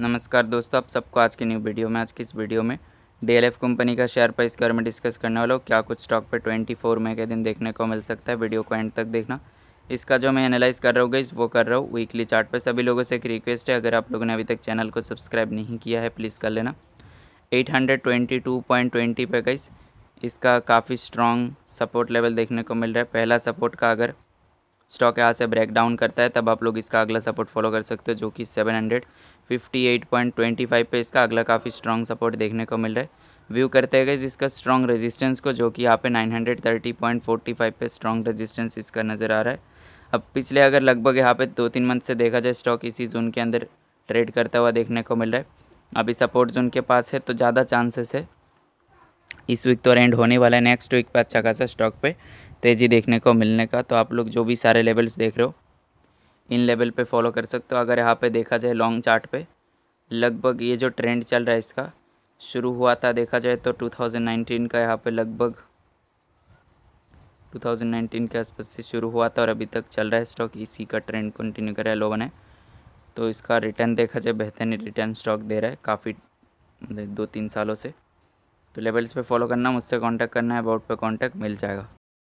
नमस्कार दोस्तों आप सबको आज की न्यू वीडियो में आज की इस वीडियो में डीएलएफ कंपनी का शेयर प्राइस के बारे में डिस्कस करने वाला हो क्या कुछ स्टॉक पे 24 मई के दिन देखने को मिल सकता है वीडियो को एंड तक देखना इसका जो मैं एनालाइज कर रहा हूँ गई वो कर रहा हूँ वीकली चार्ट पर सभी लोगों से एक रिक्वेस्ट है अगर आप लोगों ने अभी तक चैनल को सब्सक्राइब नहीं किया है प्लीज़ कर लेना eight hundred twenty two point twenty पे गई इसका काफ़ी स्ट्रॉन्ग सपोर्ट लेवल देखने को मिल रहा है पहला सपोर्ट का अगर स्टॉक यहाँ से ब्रेक डाउन करता है तब आप लोग इसका अगला सपोर्ट फॉलो कर सकते हो जो कि 758.25 पे इसका अगला काफ़ी स्ट्रॉन्ग सपोर्ट देखने को मिल रहा है व्यू करते गए इसका स्ट्रॉन्ग रेजिस्टेंस को जो कि यहाँ पे 930.45 पे स्ट्रॉन्ग रेजिस्टेंस इसका नज़र आ रहा है अब पिछले अगर लगभग यहाँ पे दो तीन मंथ से देखा जाए स्टॉक इसी जोन के अंदर ट्रेड करता हुआ देखने को मिल रहा है अभी सपोर्ट जोन के पास है तो ज़्यादा चांसेस है इस वीक तो रेंड होने वाला है नेक्स्ट वीक पे अच्छा खासा स्टॉक पे तेज़ी देखने को मिलने का तो आप लोग जो भी सारे लेवल्स देख रहे हो इन लेवल पे फॉलो कर सकते हो अगर यहाँ पे देखा जाए लॉन्ग चार्ट पे लगभग ये जो ट्रेंड चल रहा है इसका शुरू हुआ था देखा जाए तो 2019 का यहाँ पे लगभग 2019 के आसपास से शुरू हुआ था और अभी तक चल रहा है स्टॉक इसी का ट्रेंड कंटिन्यू कर रहा है लोगों ने तो इसका रिटर्न देखा जाए बेहतरीन रिटर्न स्टॉक दे रहा है काफ़ी दो तीन सालों से तो लेवल्स पे फॉलो करना मुझसे कांटेक्ट करना है अबाउट पे कांटेक्ट मिल जाएगा